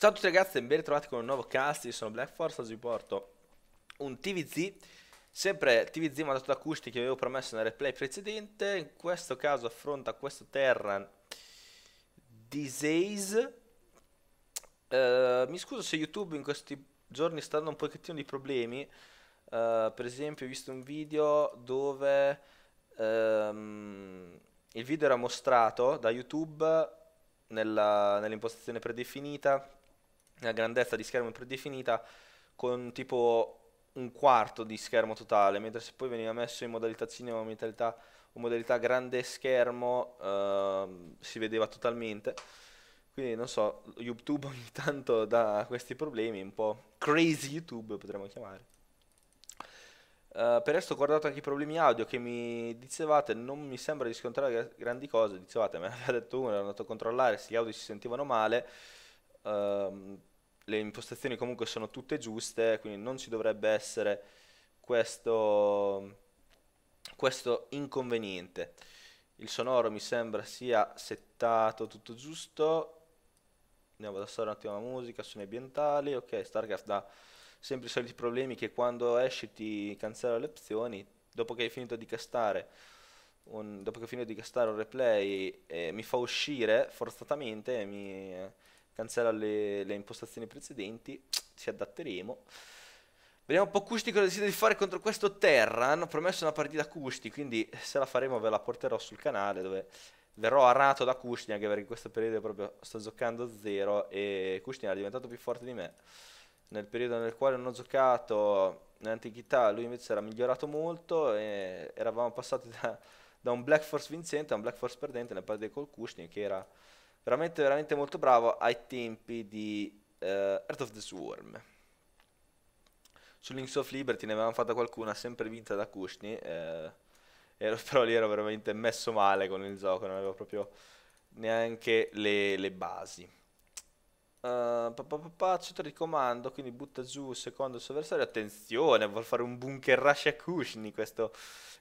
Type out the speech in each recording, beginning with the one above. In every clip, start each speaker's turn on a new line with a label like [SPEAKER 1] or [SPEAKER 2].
[SPEAKER 1] Ciao a tutti ragazzi e ben ritrovati con un nuovo cast, io sono Black oggi vi porto un TVZ, sempre TVZ mandato da Cushti che avevo promesso nel replay precedente, in questo caso affronta questo Terran Disease, uh, mi scuso se YouTube in questi giorni sta dando un pochettino di problemi, uh, per esempio ho visto un video dove um, il video era mostrato da YouTube nell'impostazione predefinita una grandezza di schermo predefinita con tipo un quarto di schermo totale, mentre se poi veniva messo in modalità cinema o modalità, modalità grande schermo eh, si vedeva totalmente. Quindi non so, YouTube ogni tanto dà questi problemi, un po' crazy YouTube potremmo chiamare. Uh, per il resto ho guardato anche i problemi audio che mi dicevate, non mi sembra di scontrare grandi cose, dicevate, me l'aveva detto uno, ero andato a controllare se gli audio si sentivano male, uh, le impostazioni comunque sono tutte giuste, quindi non ci dovrebbe essere questo, questo inconveniente. Il sonoro mi sembra sia settato tutto giusto. Andiamo ad assare un attimo la musica, suoni ambientali. Ok, Starcraft dà sempre i soliti problemi che quando esci ti cancella le opzioni. Dopo che hai finito di castare un, dopo che ho finito di castare un replay eh, mi fa uscire forzatamente e mi... Eh, cancella le, le impostazioni precedenti, ci adatteremo. Vediamo un po' Custi cosa decide di fare contro questo Terra. Hanno promesso una partita a Custi, quindi se la faremo ve la porterò sul canale dove verrò arato da Custi, anche perché in questo periodo proprio sto giocando zero e Custi era diventato più forte di me. Nel periodo nel quale non ho giocato nell'antichità lui invece era migliorato molto e eravamo passati da, da un Black Force vincente a un Black Force perdente nel partita col Custi, che era veramente veramente molto bravo ai tempi di uh, Earth of the Swarm su Links of Liberty ne avevamo fatta qualcuna sempre vinta da Kushni eh, ero, però lì ero veramente messo male con il gioco non avevo proprio neanche le, le basi Uh, eh, ti di comando quindi butta giù secondo il suo avversario attenzione vuol fare un bunker rush a Kushni questo,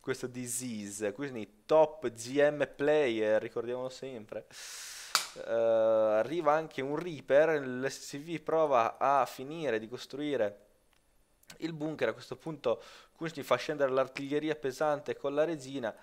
[SPEAKER 1] questo disease Kushni top GM player ricordiamolo sempre eh, arriva anche un Reaper, l'SCV prova a finire di costruire il bunker, a questo punto Kunsti fa scendere l'artiglieria pesante con la resina,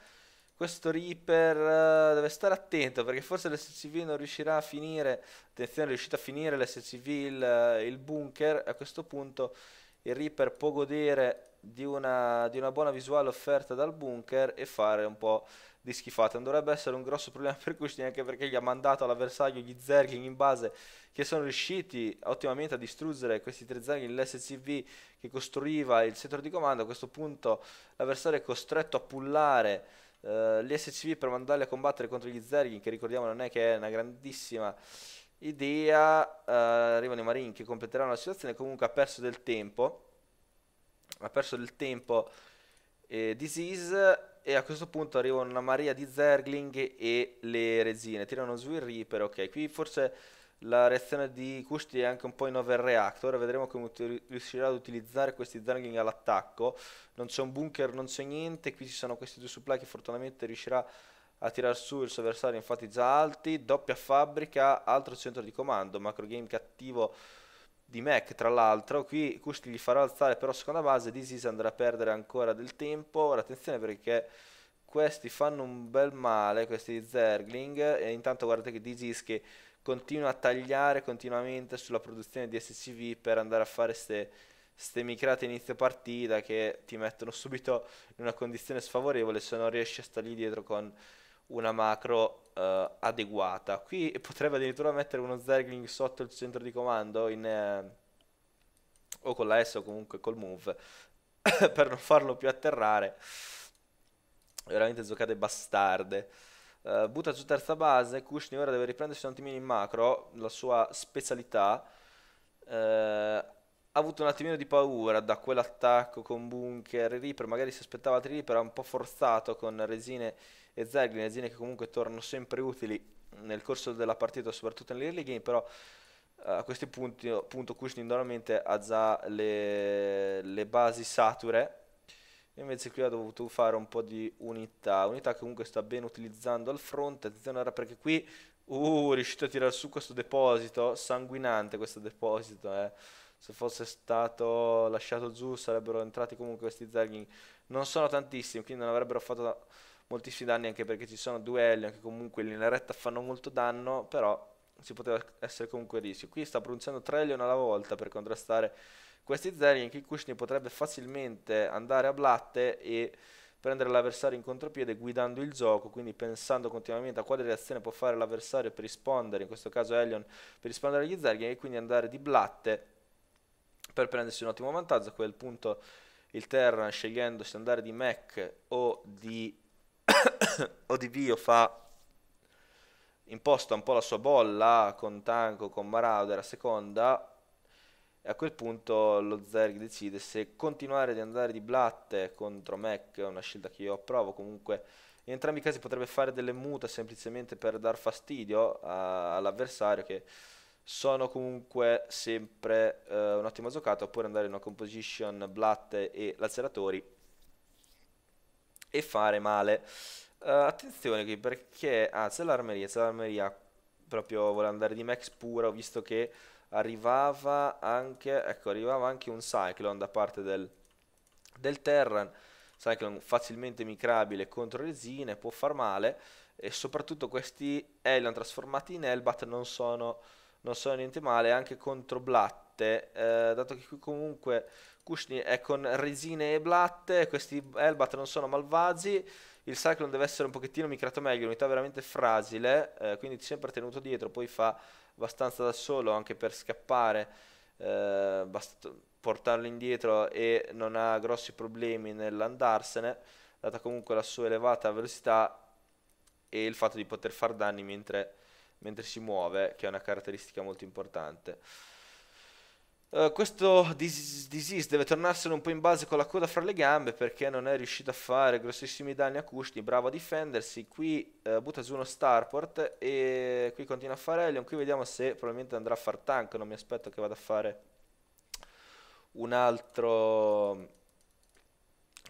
[SPEAKER 1] questo Reaper uh, deve stare attento perché forse l'SCV non riuscirà a finire, attenzione, è riuscito a finire l'SCV il, eh, il bunker, a questo punto il Reaper può godere di una, di una buona visuale offerta dal bunker e fare un po' di schifate. Non dovrebbe essere un grosso problema per Kushtin, anche perché gli ha mandato all'avversario gli Zergling in base che sono riusciti ottimamente a distruggere questi tre Zergling, l'SCV che costruiva il centro di comando. A questo punto l'avversario è costretto a pullare eh, gli SCV per mandarli a combattere contro gli Zergling, che ricordiamo non è che è una grandissima idea. Eh, arrivano i Marine che completeranno la situazione, comunque ha perso del tempo ha perso del tempo eh, Disease e a questo punto arrivano una maria di Zergling e le resine. Tirano su il Reaper, ok. Qui forse la reazione di Kushti è anche un po' in overreact. Ora vedremo come riuscirà ad utilizzare questi Zergling all'attacco. Non c'è un bunker, non c'è niente. Qui ci sono questi due supply che fortunatamente riuscirà a tirar su il suo avversario, infatti già alti. Doppia fabbrica, altro centro di comando. Macro game cattivo di Mac tra l'altro qui Kushti gli farà alzare però seconda base Disis andrà a perdere ancora del tempo ora attenzione perché questi fanno un bel male questi Zergling e intanto guardate che Disis che continua a tagliare continuamente sulla produzione di SCV per andare a fare queste ste micrate inizio partita che ti mettono subito in una condizione sfavorevole se non riesci a stare lì dietro con una macro eh, adeguata. Qui potrebbe addirittura mettere uno Zergling sotto il centro di comando in, eh, o con la S o comunque col move per non farlo più atterrare. Veramente giocate bastarde. Uh, butta su terza base, Kushni ora deve riprendersi un attimino in macro, la sua specialità. Uh, ha avuto un attimino di paura da quell'attacco con bunker e Reaper, magari si aspettava altri Reaper, ha un po' forzato con resine e Zerglin, aziende che comunque tornano sempre utili nel corso della partita, soprattutto nell'early game, però eh, a questi punti appunto Cushing normalmente ha già le, le basi sature invece qui ha dovuto fare un po' di unità unità che comunque sta bene utilizzando al fronte attenzione ora perché qui uh, riuscito a tirare su questo deposito sanguinante questo deposito eh. se fosse stato lasciato giù sarebbero entrati comunque questi zerging non sono tantissimi quindi non avrebbero fatto moltissimi danni anche perché ci sono duelli, anche comunque in retta fanno molto danno, però si poteva essere comunque rischio. Qui sta pronunciando tre Leon alla volta per contrastare questi Zerling, Kikushni potrebbe facilmente andare a blatte e prendere l'avversario in contropiede guidando il gioco, quindi pensando continuamente a quale reazione può fare l'avversario per rispondere, in questo caso Elion, per rispondere agli Zerghi e quindi andare di blatte per prendersi un ottimo vantaggio. A quel punto il Terran scegliendo se andare di Mech o di Odivio fa imposta un po' la sua bolla con Tanko, con Marauder a seconda e a quel punto lo Zerg decide se continuare di andare di blatte contro Mac, è una scelta che io approvo comunque in entrambi i casi potrebbe fare delle muta semplicemente per dar fastidio all'avversario che sono comunque sempre eh, un'ottima giocata oppure andare in una composition blatte e laceratori e fare male. Uh, attenzione qui perché... Ah, c'è l'armeria, c'è l'armeria. Proprio vuole andare di max pura, ho visto che arrivava anche... Ecco, arrivava anche un Cyclone da parte del, del Terran. Cyclone facilmente micrabile contro resine, può far male. E soprattutto questi Elon trasformati in Elbat non sono, non sono niente male, anche contro Blatte. Eh, dato che qui comunque Kushni è con resine e blatte, questi Elbat non sono malvagi, il Cyclone deve essere un pochettino micrato meglio, unità veramente fragile, eh, quindi sempre tenuto dietro, poi fa abbastanza da solo anche per scappare, eh, basta portarlo indietro e non ha grossi problemi nell'andarsene, data comunque la sua elevata velocità e il fatto di poter far danni mentre, mentre si muove, che è una caratteristica molto importante. Eh, questo dis- disease deve tornarsene un po' in base con la coda fra le gambe perché non è riuscito a fare grossissimi danni a Kushni, bravo a difendersi, qui uh, butta su uno starport e qui continua a fare Elion, qui vediamo se probabilmente andrà a far tank, non mi aspetto che vada a fare un altro,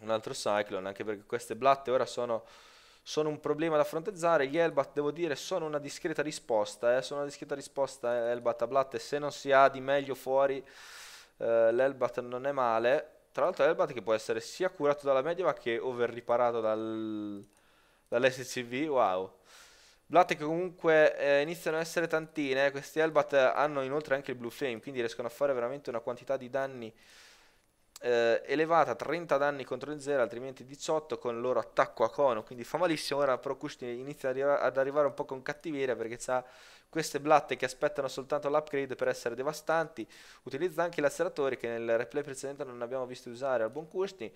[SPEAKER 1] un altro Cyclone, anche perché queste blatte ora sono sono un problema da fronteggiare. Gli Elbat, devo dire, sono una discreta risposta. Eh? Sono una discreta risposta eh, Elbat a Blatte. Se non si ha di meglio fuori, eh, l'Elbat non è male. Tra l'altro, Elbat che può essere sia curato dalla ma che overriparato dal, dall'SCV. Wow. Blatte che comunque eh, iniziano a essere tantine. Eh. Questi Elbat hanno inoltre anche il Blue Flame, quindi riescono a fare veramente una quantità di danni eh, elevata 30 danni contro il 0, altrimenti 18 con il loro attacco a cono, quindi fa malissimo. Ora Procusti inizia ad arrivare un po' con cattiveria perché ha queste blatte che aspettano soltanto l'upgrade per essere devastanti. Utilizza anche i laceratori che nel replay precedente non abbiamo visto usare al buon Kusti.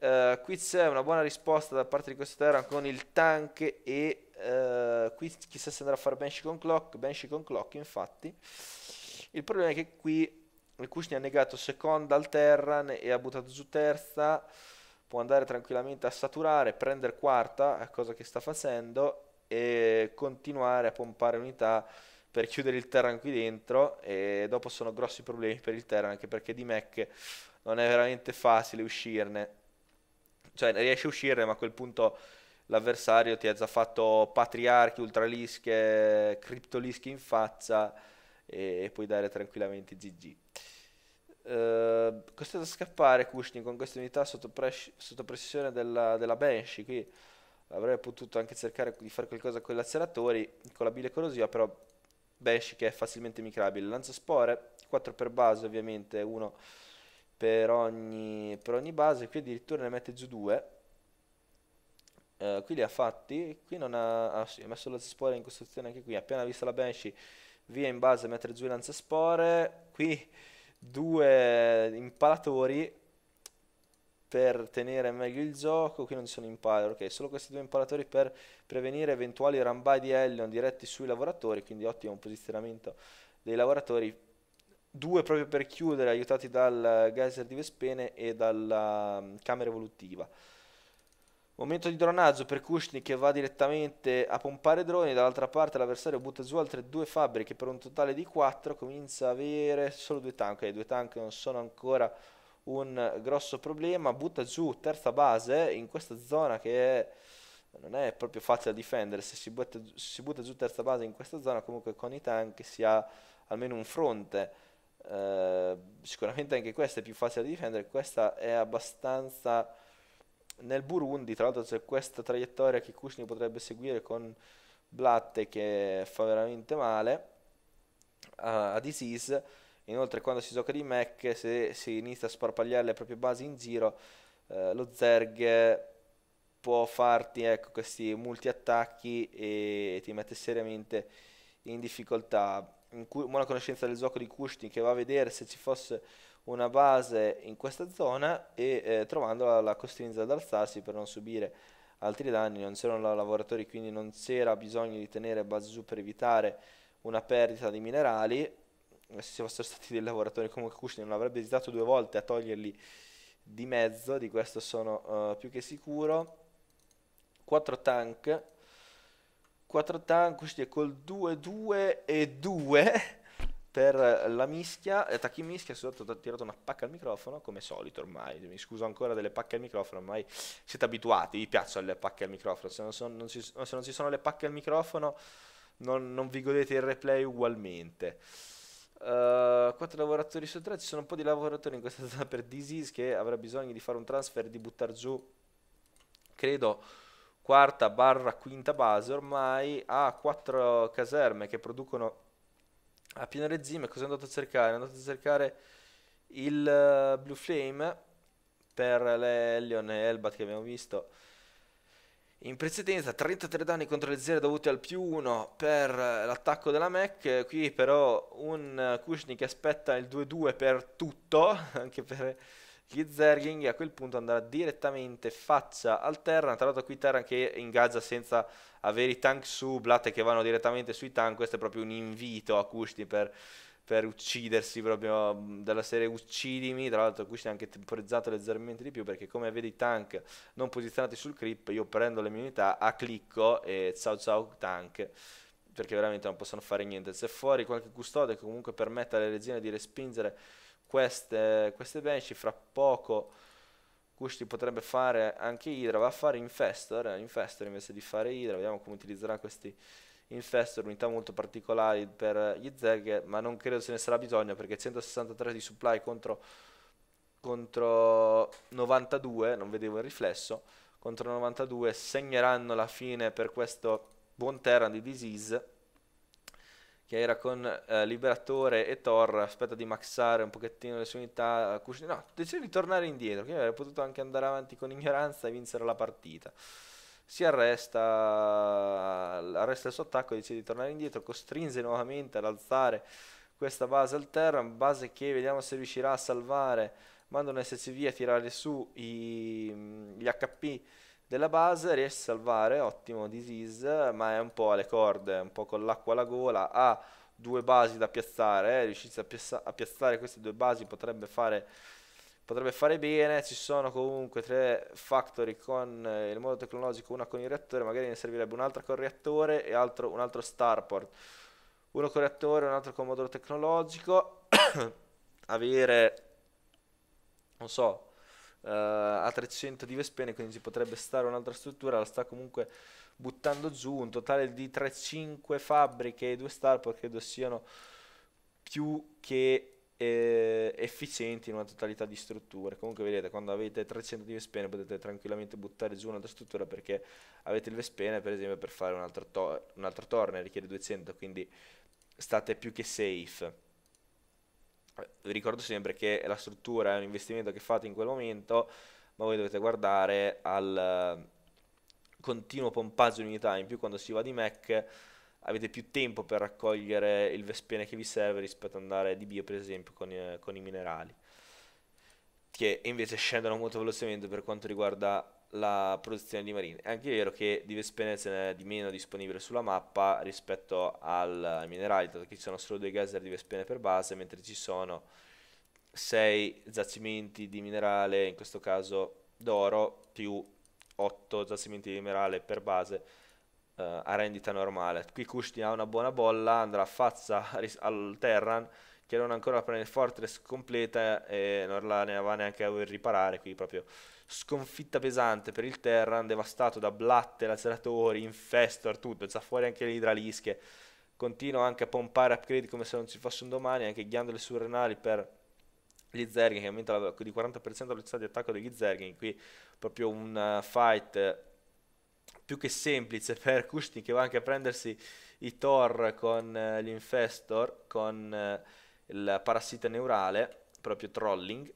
[SPEAKER 1] Uh, eh, qui c'è una buona risposta da parte di questo Terran con il tank e uh, qui chissà se andrà a fare Banshee con Clock, Banshee con Clock infatti. Il problema è che qui il Kushni ha negato seconda al Terran e ha buttato giù terza. Può andare tranquillamente a saturare, prendere quarta, cosa che sta facendo, e continuare a pompare unità per chiudere il Terran qui dentro. E dopo sono grossi problemi per il Terran, anche perché di Mac non è veramente facile uscirne. Cioè, riesce a uscirne, ma a quel punto l'avversario ti ha già fatto patriarchi, ultralische, criptolischi in faccia e puoi dare tranquillamente GG. Uh, eh, costretto a scappare Cushing con questa unità sotto, pres- sotto pressione della, della Banshee. Qui avrebbe potuto anche cercare di fare qualcosa con i laceratori, con la bile corrosiva, però Banshee che è facilmente micrabile. Lanza spore, 4 per base ovviamente, 1 per ogni, per ogni base, qui addirittura ne mette giù 2. Uh, eh, qui li ha fatti, qui non ha, ah, sì, ha messo la spore in costruzione anche qui, appena vista la Banshee via in base a mettere giù i lanzaspore, qui due impalatori per tenere meglio il gioco, qui non ci sono impalatori, ok, solo questi due impalatori per prevenire eventuali rambai di Ellion diretti sui lavoratori, quindi ottimo posizionamento dei lavoratori, due proprio per chiudere aiutati dal geyser di Vespene e dalla mm, camera evolutiva. Momento di dronaggio per Kushnik che va direttamente a pompare droni, dall'altra parte l'avversario butta giù altre due fabbriche per un totale di 4, comincia a avere solo due tank, e due tank non sono ancora un grosso problema, butta giù terza base in questa zona che è, non è proprio facile da difendere, se si, butta, se si butta giù terza base in questa zona comunque con i tank si ha almeno un fronte. Eh, sicuramente anche questa è più facile da difendere, questa è abbastanza nel Burundi, tra l'altro c'è questa traiettoria che Kushni potrebbe seguire con Blatte che fa veramente male a, a Disease. Inoltre quando si gioca di mech, se si inizia a sparpagliare le proprie basi in giro, eh, lo Zerg può farti ecco, questi multi-attacchi e ti mette seriamente in difficoltà. In cu- buona conoscenza del gioco di Kushni che va a vedere se ci fosse una base in questa zona e eh, trovandola la costringe ad alzarsi per non subire altri danni, non c'erano lavoratori quindi non c'era bisogno di tenere base su per evitare una perdita di minerali, eh, se ci fossero stati dei lavoratori comunque Kushner non avrebbe esitato due volte a toglierli di mezzo, di questo sono uh, più che sicuro. 4 tank, 4 tank, Kushner col 2-2 e 2 per la mischia, attacchi in Mischia, scusate, ho tirato una pacca al microfono, come solito ormai, mi scuso ancora delle pacche al microfono, ormai siete abituati, vi piacciono le pacche al microfono, se non, sono, non ci, se non, ci, sono le pacche al microfono non, non vi godete il replay ugualmente. Uh, eh, 4 lavoratori su 3, ci sono un po' di lavoratori in questa zona per Disease che avrà bisogno di fare un transfer, di buttare giù, credo, quarta barra quinta base ormai, ha 4 caserme che producono a pieno regime cosa è andato a cercare? È andato a cercare il eh, Blue Flame per le Elion e Elbat che abbiamo visto in precedenza 33 danni contro le 0 dovuti al più 1 per eh, l'attacco della mech qui però un eh, Kushni che aspetta il 2-2 per tutto anche per gli Zerging a quel punto andrà direttamente faccia al Terran, tra l'altro qui Terran che ingaggia senza avere i tank su, blatte che vanno direttamente sui tank, questo è proprio un invito a Kushti per, per uccidersi proprio della serie uccidimi, tra l'altro Kushti ha anche temporizzato leggermente di più perché come vedi i tank non posizionati sul creep, io prendo le mie unità, a clicco e ciao ciao tank perché veramente non possono fare niente. Se fuori qualche custode che comunque permetta alle regine di respingere queste, queste bench fra poco Gusti potrebbe fare anche Hydra, va a fare Infestor, Infestor invece di fare Hydra, vediamo come utilizzerà questi Infestor, unità molto particolari per gli Zeg, ma non credo se ne sarà bisogno perché 163 di supply contro, contro 92, non vedevo il riflesso, contro 92 segneranno la fine per questo buon Terran di Disease che era con eh, Liberatore e Thor, aspetta di maxare un pochettino le sue unità, eh, cusci- no, decide di tornare indietro, che avrebbe potuto anche andare avanti con ignoranza e vincere la partita. Si arresta, arresta il suo attacco, decide di tornare indietro, costringe nuovamente ad alzare questa base al terra, base che vediamo se riuscirà a salvare, manda un SCV a tirare su i, gli HP della base, riesce a salvare, ottimo disease, ma è un po' alle corde, un po' con l'acqua alla gola, ha due basi da piazzare, eh, riuscisse a, piazza a, piazzare queste due basi potrebbe fare, potrebbe fare bene, ci sono comunque tre factory con eh, il modo tecnologico, una con il reattore, magari ne servirebbe un'altra con il reattore e altro, un altro starport, uno con il reattore, e un altro con il modulo tecnologico, avere, non so, uh, a 300 di Vespene, quindi ci potrebbe stare un'altra struttura, la sta comunque buttando giù, un totale di 3-5 fabbriche e 2 starport credo siano più che eh, efficienti in una totalità di strutture. Comunque vedete, quando avete 300 di Vespene potete tranquillamente buttare giù un'altra struttura perché avete il Vespene per esempio per fare un altro, to- un altro torne richiede 200, quindi state più che safe vi ricordo sempre che la struttura è un investimento che fate in quel momento, ma voi dovete guardare al eh, continuo pompaggio di unità, in più quando si va di Mac avete più tempo per raccogliere il vespene che vi serve rispetto ad andare di bio per esempio con, eh, con i minerali, che invece scendono molto velocemente per quanto riguarda la produzione di marine. È anche vero che di Vespene ce n'è di meno disponibile sulla mappa rispetto al, minerale, minerali, dato che ci sono solo due geyser di Vespene per base, mentre ci sono 6 giacimenti di minerale, in questo caso d'oro, più 8 giacimenti di minerale per base eh, a rendita normale. Qui Kushti ha una buona bolla, andrà a faccia al Terran che non ancora la prende Fortress completa e non la ne va neanche a riparare, qui proprio sconfitta pesante per il Terran, devastato da blatte, laceratori, infestor, tutto, sta fuori anche le idralische, continua anche a pompare upgrade come se non ci fosse un domani, anche ghiandole surrenali per gli Zergin che aumenta di 40% la di attacco degli Zergin, qui proprio un uh, fight più che semplice per Kushtin che va anche a prendersi i Thor con uh, l'infestor, con uh, il parassita neurale, proprio trolling,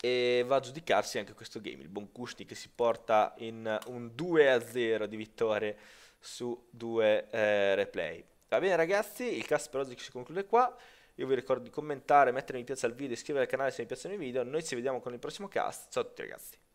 [SPEAKER 1] e va a giudicarsi anche questo game, il Boncusti che si porta in uh, un 2-0 di vittorie su due eh, replay. Va bene ragazzi, il cast per oggi si conclude qua, io vi ricordo di commentare, mettere mi piace al video, iscrivervi al canale se vi piacciono i video, noi ci vediamo con il prossimo cast, ciao a tutti ragazzi.